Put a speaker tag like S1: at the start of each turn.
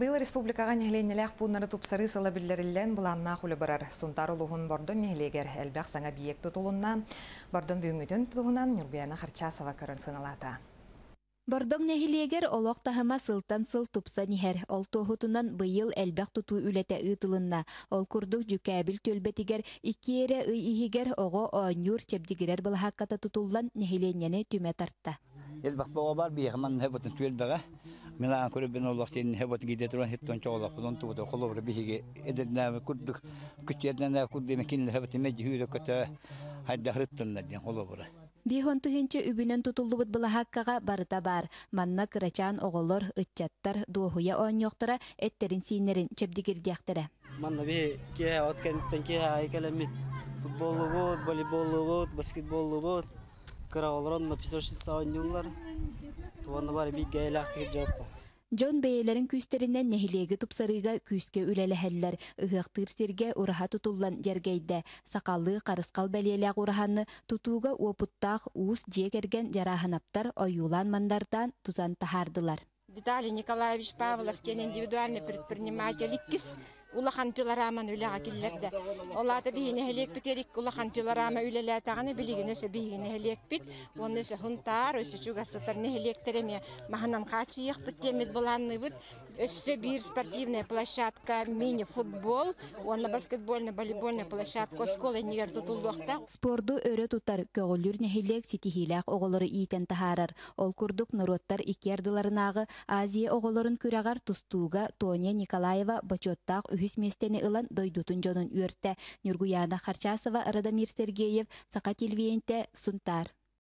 S1: Быйыл республикаға нехленеләк пуннары тупсары сылабиллериллен бұланна хулы барар. Сунтар ұлығын бордон нехлегер әлбәқ саңа биек тұтылуына, бордон бүйіңгіден тұтылуынан Нюрбияна Харчасова көрін сыналата.
S2: Бордог нехилегер олох тахыма сылтан сыл тупса нихер. Ол тоһутунан быйыл элбәк тутуу үлете ытылынна. Ол курду жүкәбил төлбәтигер, ике ере ый ихигер ого онюр чебдигерер был хакката тутуллан нехиленене түмә тартта.
S3: Элбәк бага бар бигеман һәбәтен түлбәгә. Мила анкуре бен оллах сен хебот гиде туран хеттон чоғлах бұдан тууда қолобры бихиге эдернавы күрдік күттернавы күрді мекенлі хебот меджи хүйрі көті хайдахрыттынна ден қолобры.
S2: Бихон тыгынчы үбүнен тутуллубут былахаккага барыта бар. Манна кырачан оголор ытчаттар дуохуя оньоктара эттерин сийнерин чебдигирдиактара.
S3: Манна би ке откенттен ке айкалемит. Футболу вот, волейболу вот, баскетболу вот жон
S2: Джон нехилеги тупсарыга серге ураха тутуллан жергейде, сақаллы қарысқал бәлеләг ураханы тутуга опыттақ уус жегерген жараханаптар ойулан мандардан тузан тахардылар.
S1: Виталий Николаевич Павлов, тен индивидуальный предприниматель, улахан пилараман үләгә килләрдә. Оларды бигене һелек битерик, улахан пиларама үләлә тагыны билигенесе бигене һелек бит. хунтар, өсе чугасытар не һелек тереме. Маханан бит Өсе бир спортивная площадка, мини-футбол, Она баскетбольная, волейбольная площадка, скола нигер тутулдохта.
S2: Спорду өрө туттар көгөлүр не һелек ситихилак оголору итен тахарар. Ол курдук нуроттар икердыларынагы Азия оголорун күрәгәр тустууга Тоня Николаева бачоттақ үһүс местени ылан дойдутун жонын үйірті. Нюргуяна Харчасова, Радамир Сергеев, Сақа Сунтар.